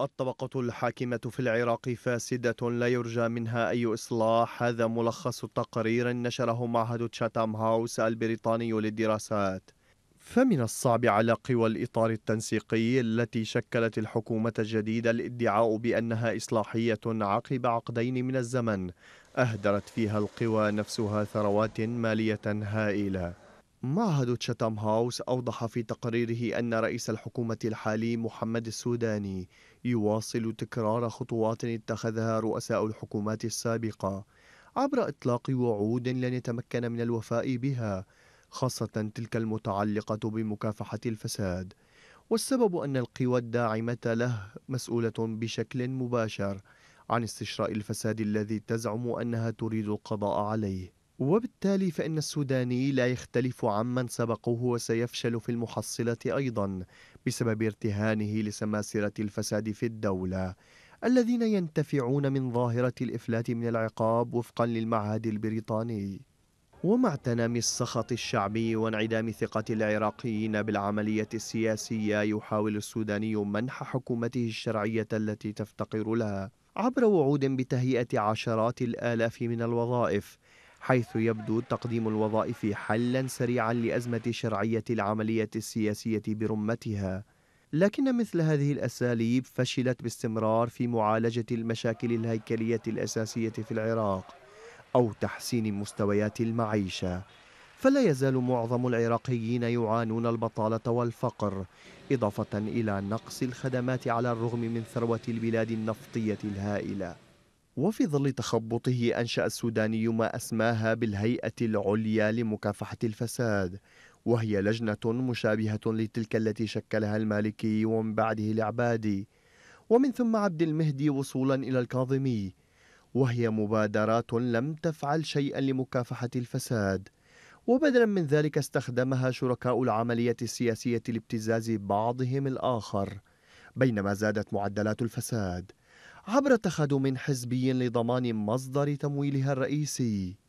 الطبقة الحاكمة في العراق فاسدة لا يرجى منها أي إصلاح هذا ملخص تقرير نشره معهد تشاتام هاوس البريطاني للدراسات فمن الصعب على قوى الإطار التنسيقي التي شكلت الحكومة الجديدة الادعاء بأنها إصلاحية عقب عقدين من الزمن أهدرت فيها القوى نفسها ثروات مالية هائلة معهد تشاتام هاوس أوضح في تقريره أن رئيس الحكومة الحالي محمد السوداني يواصل تكرار خطوات اتخذها رؤساء الحكومات السابقة عبر إطلاق وعود لن يتمكن من الوفاء بها خاصة تلك المتعلقة بمكافحة الفساد والسبب أن القوى الداعمة له مسؤولة بشكل مباشر عن استشراء الفساد الذي تزعم أنها تريد القضاء عليه وبالتالي فإن السوداني لا يختلف عمن سبقوه وسيفشل في المحصلة أيضا بسبب ارتهانه لسماسرة الفساد في الدولة الذين ينتفعون من ظاهرة الإفلات من العقاب وفقا للمعهد البريطاني ومع تنامي السخط الشعبي وانعدام ثقة العراقيين بالعملية السياسية يحاول السوداني منح حكومته الشرعية التي تفتقر لها عبر وعود بتهيئة عشرات الآلاف من الوظائف حيث يبدو تقديم الوظائف حلا سريعا لأزمة شرعية العملية السياسية برمتها لكن مثل هذه الأساليب فشلت باستمرار في معالجة المشاكل الهيكلية الأساسية في العراق أو تحسين مستويات المعيشة فلا يزال معظم العراقيين يعانون البطالة والفقر إضافة إلى نقص الخدمات على الرغم من ثروة البلاد النفطية الهائلة وفي ظل تخبطه أنشأ السوداني ما أسماها بالهيئة العليا لمكافحة الفساد وهي لجنة مشابهة لتلك التي شكلها المالكي ومن بعده العبادي ومن ثم عبد المهدي وصولا إلى الكاظمي وهي مبادرات لم تفعل شيئا لمكافحة الفساد وبدلا من ذلك استخدمها شركاء العملية السياسية لابتزاز بعضهم الآخر بينما زادت معدلات الفساد عبر تخادم حزبي لضمان مصدر تمويلها الرئيسي